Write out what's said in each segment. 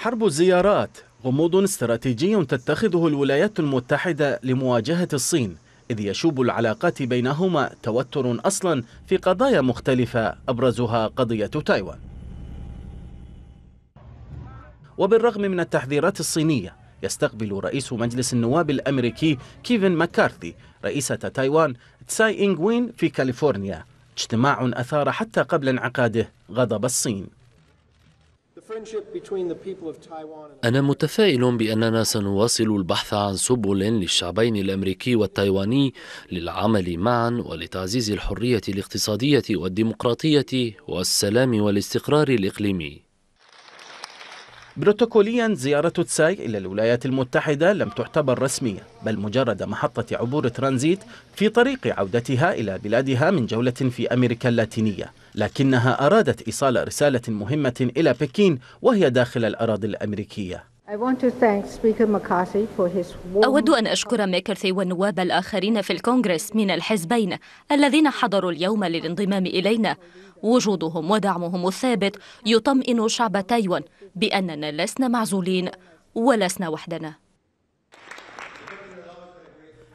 حرب الزيارات غموض استراتيجي تتخذه الولايات المتحدة لمواجهة الصين إذ يشوب العلاقات بينهما توتر أصلا في قضايا مختلفة أبرزها قضية تايوان وبالرغم من التحذيرات الصينية يستقبل رئيس مجلس النواب الأمريكي كيفن ماكارثي رئيسة تايوان تساي إنغوين في كاليفورنيا اجتماع أثار حتى قبل انعقاده غضب الصين أنا متفائل بأننا سنواصل البحث عن سبل للشعبين الأمريكي والتايواني للعمل معا ولتعزيز الحرية الاقتصادية والديمقراطية والسلام والاستقرار الإقليمي بروتوكوليا زيارة تساي إلى الولايات المتحدة لم تعتبر رسمية بل مجرد محطة عبور ترانزيت في طريق عودتها إلى بلادها من جولة في أمريكا اللاتينية لكنها أرادت إيصال رسالة مهمة إلى بكين وهي داخل الأراضي الأمريكية أود أن أشكر ميكرثي والنواب الآخرين في الكونغرس من الحزبين الذين حضروا اليوم للانضمام إلينا وجودهم ودعمهم الثابت يطمئن شعب تايوان بأننا لسنا معزولين ولسنا وحدنا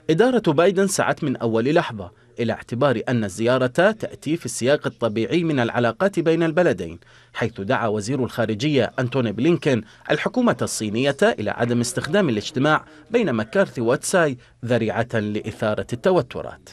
إدارة بايدن سعت من أول لحظة إلى اعتبار أن الزيارة تأتي في السياق الطبيعي من العلاقات بين البلدين حيث دعا وزير الخارجية أنتوني بلينكن الحكومة الصينية إلى عدم استخدام الاجتماع بين مكارثي واتساي ذريعة لإثارة التوترات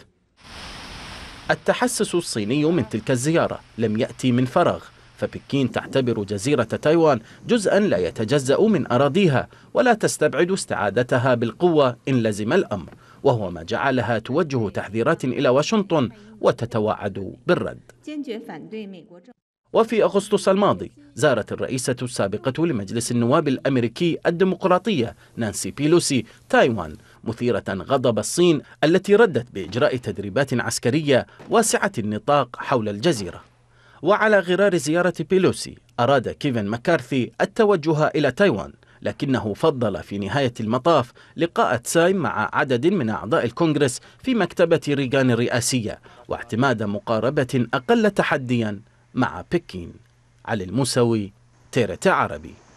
التحسس الصيني من تلك الزيارة لم يأتي من فراغ فبكين تعتبر جزيرة تايوان جزءا لا يتجزأ من أراضيها ولا تستبعد استعادتها بالقوة إن لزم الأمر وهو ما جعلها توجه تحذيرات إلى واشنطن وتتوعد بالرد وفي أغسطس الماضي زارت الرئيسة السابقة لمجلس النواب الأمريكي الديمقراطية نانسي بيلوسي تايوان مثيرة غضب الصين التي ردت بإجراء تدريبات عسكرية واسعة النطاق حول الجزيرة وعلى غرار زيارة بيلوسي أراد كيفن مكارثي التوجه إلى تايوان لكنه فضل في نهاية المطاف لقاء تسايم مع عدد من أعضاء الكونغرس في مكتبة ريغان الرئاسية واعتماد مقاربة أقل تحديا مع بكين علي الموسوي تيرتا عربي